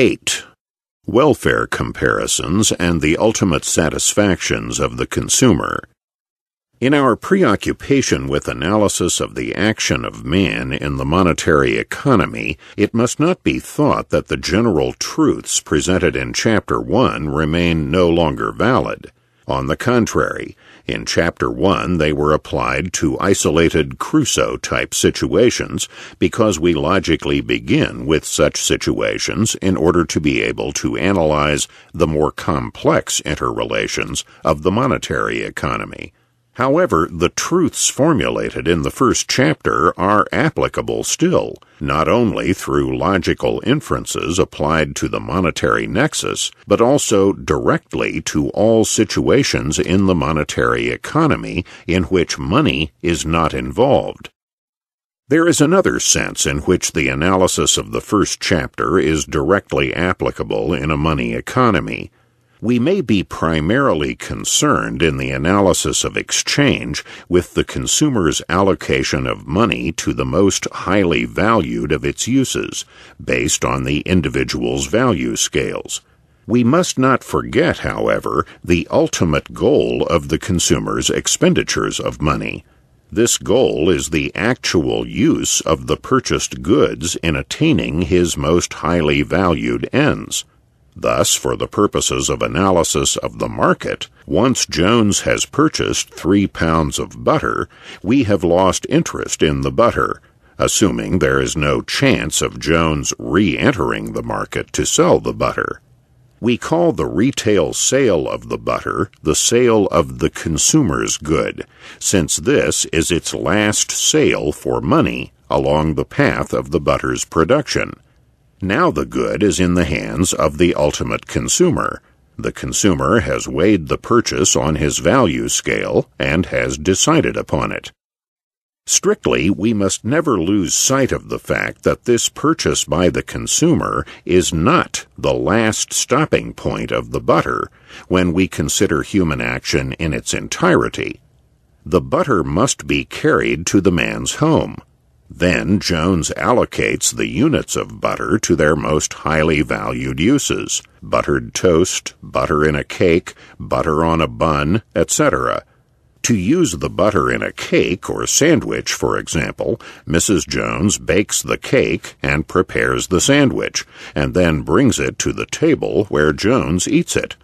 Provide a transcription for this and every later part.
8. Welfare comparisons and the ultimate satisfactions of the consumer. In our preoccupation with analysis of the action of man in the monetary economy, it must not be thought that the general truths presented in Chapter 1 remain no longer valid. On the contrary, in Chapter 1 they were applied to isolated Crusoe type situations because we logically begin with such situations in order to be able to analyze the more complex interrelations of the monetary economy. However, the truths formulated in the first chapter are applicable still, not only through logical inferences applied to the monetary nexus, but also directly to all situations in the monetary economy in which money is not involved. There is another sense in which the analysis of the first chapter is directly applicable in a money economy we may be primarily concerned in the analysis of exchange with the consumer's allocation of money to the most highly valued of its uses, based on the individual's value scales. We must not forget, however, the ultimate goal of the consumer's expenditures of money. This goal is the actual use of the purchased goods in attaining his most highly valued ends. Thus, for the purposes of analysis of the market, once Jones has purchased three pounds of butter, we have lost interest in the butter, assuming there is no chance of Jones re entering the market to sell the butter. We call the retail sale of the butter the sale of the consumer's good, since this is its last sale for money along the path of the butter's production. Now the good is in the hands of the ultimate consumer. The consumer has weighed the purchase on his value scale and has decided upon it. Strictly, we must never lose sight of the fact that this purchase by the consumer is not the last stopping point of the butter when we consider human action in its entirety. The butter must be carried to the man's home. Then Jones allocates the units of butter to their most highly valued uses buttered toast, butter in a cake, butter on a bun, etc. To use the butter in a cake or sandwich, for example, Mrs. Jones bakes the cake and prepares the sandwich, and then brings it to the table where Jones eats it.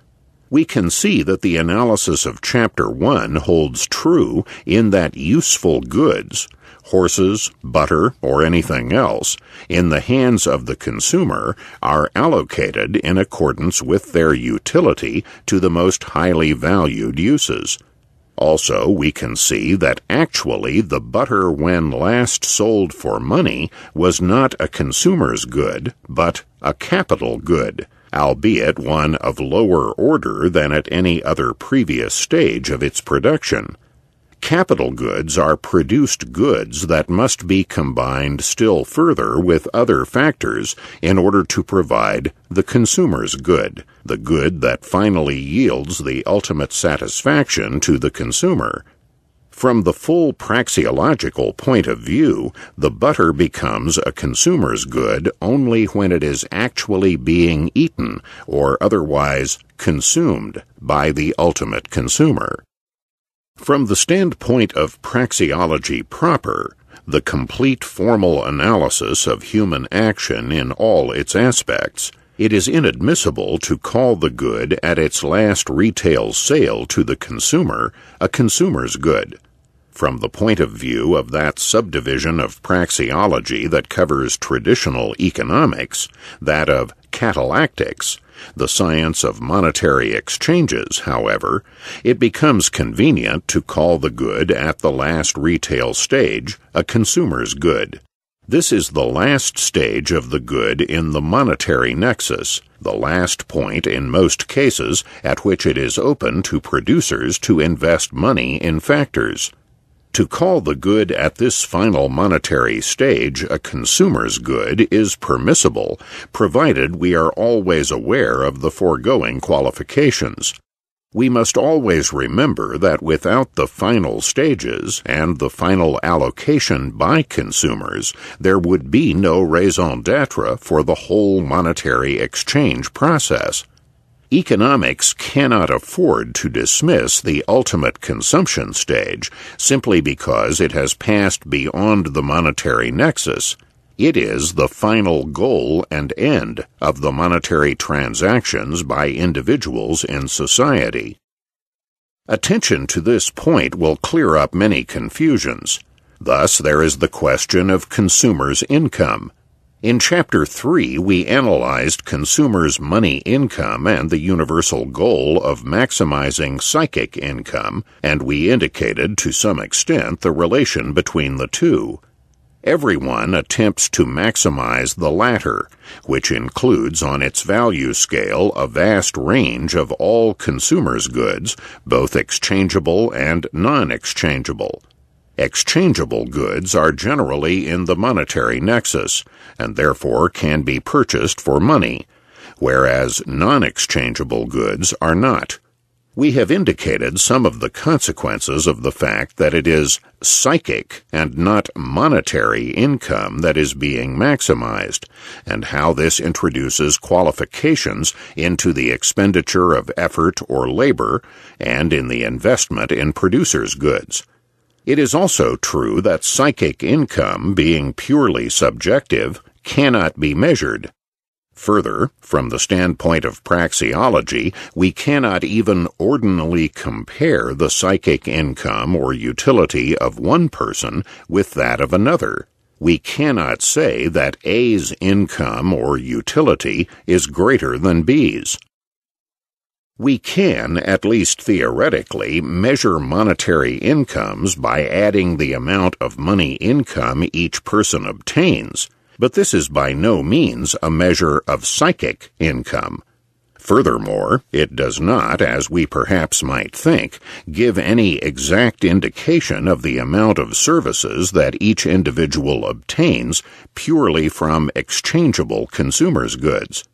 We can see that the analysis of Chapter 1 holds true in that useful goods, horses, butter, or anything else in the hands of the consumer are allocated in accordance with their utility to the most highly valued uses. Also, we can see that actually the butter when last sold for money was not a consumer's good, but a capital good, albeit one of lower order than at any other previous stage of its production. Capital goods are produced goods that must be combined still further with other factors in order to provide the consumer's good, the good that finally yields the ultimate satisfaction to the consumer. From the full praxeological point of view, the butter becomes a consumer's good only when it is actually being eaten or otherwise consumed by the ultimate consumer. From the standpoint of praxeology proper, the complete formal analysis of human action in all its aspects, it is inadmissible to call the good at its last retail sale to the consumer a consumer's good from the point of view of that subdivision of praxeology that covers traditional economics, that of catalactics, the science of monetary exchanges, however, it becomes convenient to call the good at the last retail stage a consumer's good. This is the last stage of the good in the monetary nexus, the last point in most cases at which it is open to producers to invest money in factors. To call the good at this final monetary stage a consumer's good is permissible, provided we are always aware of the foregoing qualifications. We must always remember that without the final stages and the final allocation by consumers, there would be no raison d'etre for the whole monetary exchange process. Economics cannot afford to dismiss the ultimate consumption stage simply because it has passed beyond the monetary nexus. It is the final goal and end of the monetary transactions by individuals in society. Attention to this point will clear up many confusions. Thus, there is the question of consumers' income. In Chapter 3, we analyzed consumers' money income and the universal goal of maximizing psychic income, and we indicated to some extent the relation between the two. Everyone attempts to maximize the latter, which includes on its value scale a vast range of all consumers' goods, both exchangeable and non exchangeable. Exchangeable goods are generally in the monetary nexus and therefore can be purchased for money, whereas non exchangeable goods are not. We have indicated some of the consequences of the fact that it is psychic and not monetary income that is being maximized, and how this introduces qualifications into the expenditure of effort or labor and in the investment in producers' goods. It is also true that psychic income, being purely subjective, cannot be measured. Further, from the standpoint of praxeology, we cannot even ordinally compare the psychic income or utility of one person with that of another. We cannot say that A's income or utility is greater than B's. We can, at least theoretically, measure monetary incomes by adding the amount of money income each person obtains, but this is by no means a measure of psychic income. Furthermore, it does not, as we perhaps might think, give any exact indication of the amount of services that each individual obtains purely from exchangeable consumers' goods.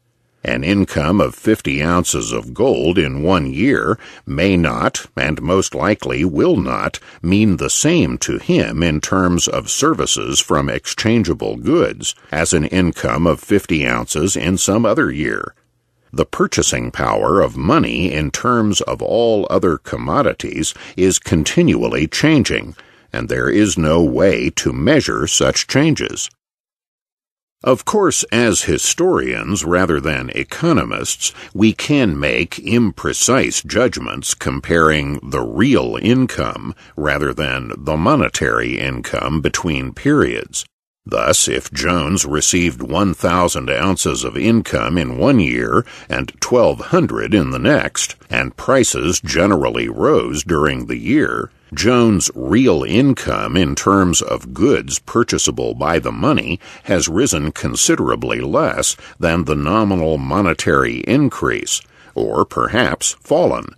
An income of 50 ounces of gold in one year may not, and most likely will not, mean the same to him in terms of services from exchangeable goods as an income of 50 ounces in some other year. The purchasing power of money in terms of all other commodities is continually changing, and there is no way to measure such changes. Of course, as historians rather than economists, we can make imprecise judgments comparing the real income rather than the monetary income between periods. Thus, if Jones received 1,000 ounces of income in one year and 1,200 in the next, and prices generally rose during the year, Jones' real income in terms of goods purchasable by the money has risen considerably less than the nominal monetary increase, or perhaps fallen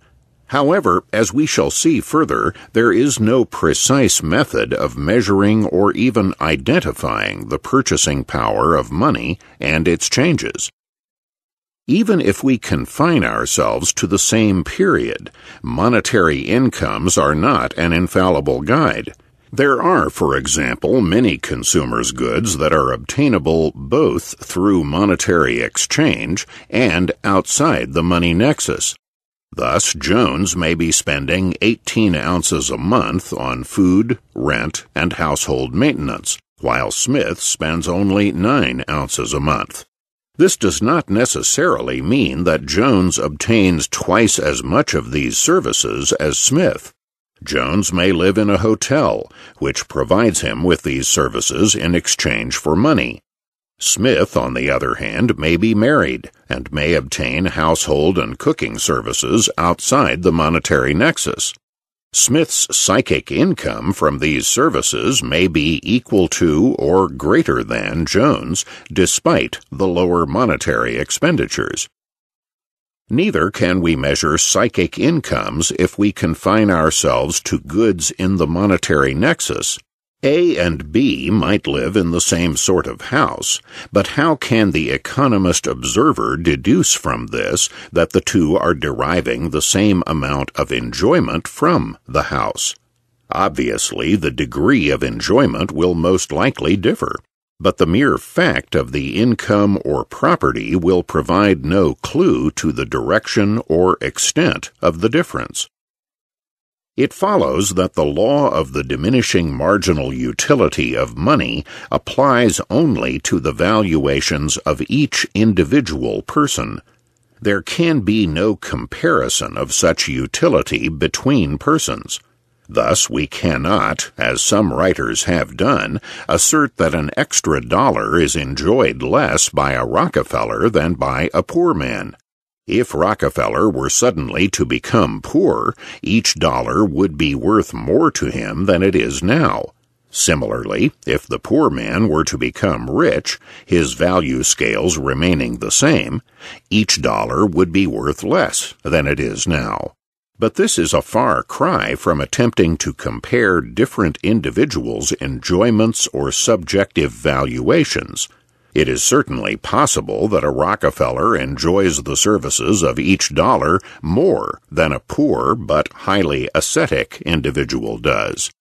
However, as we shall see further, there is no precise method of measuring or even identifying the purchasing power of money and its changes. Even if we confine ourselves to the same period, monetary incomes are not an infallible guide. There are, for example, many consumers' goods that are obtainable both through monetary exchange and outside the money nexus. Thus, Jones may be spending 18 ounces a month on food, rent, and household maintenance, while Smith spends only 9 ounces a month. This does not necessarily mean that Jones obtains twice as much of these services as Smith. Jones may live in a hotel, which provides him with these services in exchange for money. Smith, on the other hand, may be married and may obtain household and cooking services outside the monetary nexus. Smith's psychic income from these services may be equal to or greater than Jones, despite the lower monetary expenditures. Neither can we measure psychic incomes if we confine ourselves to goods in the monetary nexus a and B might live in the same sort of house, but how can the economist observer deduce from this that the two are deriving the same amount of enjoyment from the house? Obviously, the degree of enjoyment will most likely differ, but the mere fact of the income or property will provide no clue to the direction or extent of the difference. It follows that the law of the diminishing marginal utility of money applies only to the valuations of each individual person. There can be no comparison of such utility between persons. Thus, we cannot, as some writers have done, assert that an extra dollar is enjoyed less by a Rockefeller than by a poor man. If Rockefeller were suddenly to become poor, each dollar would be worth more to him than it is now. Similarly, if the poor man were to become rich, his value scales remaining the same, each dollar would be worth less than it is now. But this is a far cry from attempting to compare different individuals' enjoyments or subjective valuations. It is certainly possible that a Rockefeller enjoys the services of each dollar more than a poor but highly ascetic individual does.